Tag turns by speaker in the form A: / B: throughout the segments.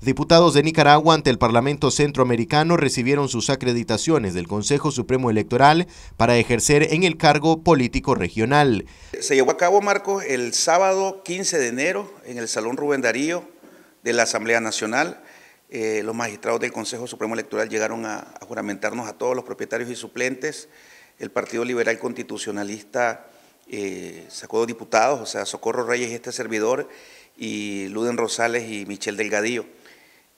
A: Diputados de Nicaragua ante el Parlamento Centroamericano recibieron sus acreditaciones del Consejo Supremo Electoral para ejercer en el cargo político regional.
B: Se llevó a cabo, Marcos, el sábado 15 de enero en el Salón Rubén Darío de la Asamblea Nacional. Eh, los magistrados del Consejo Supremo Electoral llegaron a, juramentarnos a todos los propietarios y suplentes. El Partido Liberal Constitucionalista eh, sacó dos diputados, o sea, Socorro Reyes y este servidor, y Luden Rosales y Michel Delgadillo.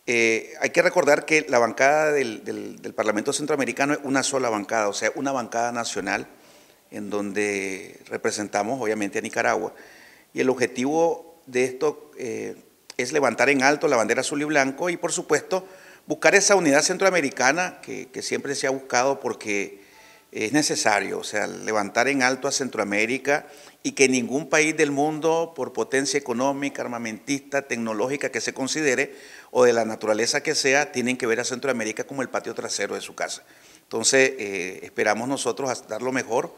B: Eh, hay que recordar que la bancada del, Parlamento Centroamericano es una sola bancada, o sea, una bancada nacional en donde representamos obviamente a Nicaragua. Y el objetivo de esto eh, es levantar en alto la bandera azul y blanco y por supuesto buscar esa unidad centroamericana que, que siempre se ha buscado porque es necesario, o sea, levantar en alto a Centroamérica y que ningún país del mundo, por potencia económica, armamentista, tecnológica que se considere o de la naturaleza que sea, tienen que ver a Centroamérica como el patio trasero de su casa. Entonces, eh, esperamos nosotros dar lo mejor.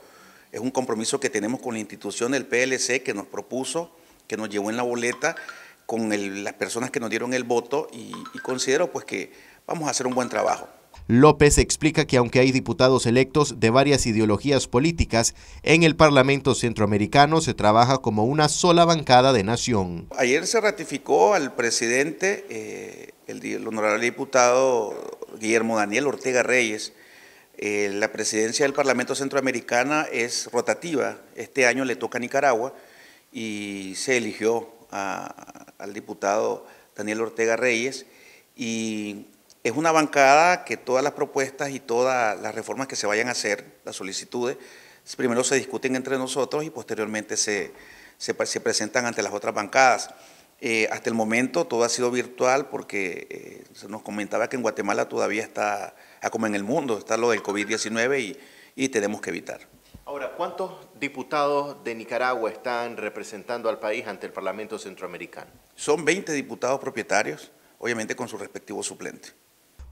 B: Es un compromiso que tenemos con la institución del PLC que nos propuso, que nos llevó en la boleta, con las personas que nos dieron el voto y, y considero pues que vamos a hacer un buen trabajo.
A: López explica que aunque hay diputados electos de varias ideologías políticas, en el Parlamento centroamericano se trabaja como una sola bancada de nación.
B: Ayer se ratificó al presidente, eh, el, honorable diputado Guillermo Daniel Ortega Reyes. Eh, la presidencia del Parlamento centroamericana es rotativa. Este año le toca a Nicaragua y se eligió al diputado Daniel Ortega Reyes y es una bancada que todas las propuestas y todas las reformas que se vayan a hacer, las solicitudes, primero se discuten entre nosotros y posteriormente se, presentan ante las otras bancadas. Eh, hasta el momento todo ha sido virtual porque eh, se nos comentaba que en Guatemala todavía está, como en el mundo, está lo del COVID-19 y, y tenemos que evitar.
A: Ahora, ¿cuántos diputados de Nicaragua están representando al país ante el Parlamento Centroamericano?
B: Son 20 diputados propietarios,
A: obviamente con su respectivo suplente.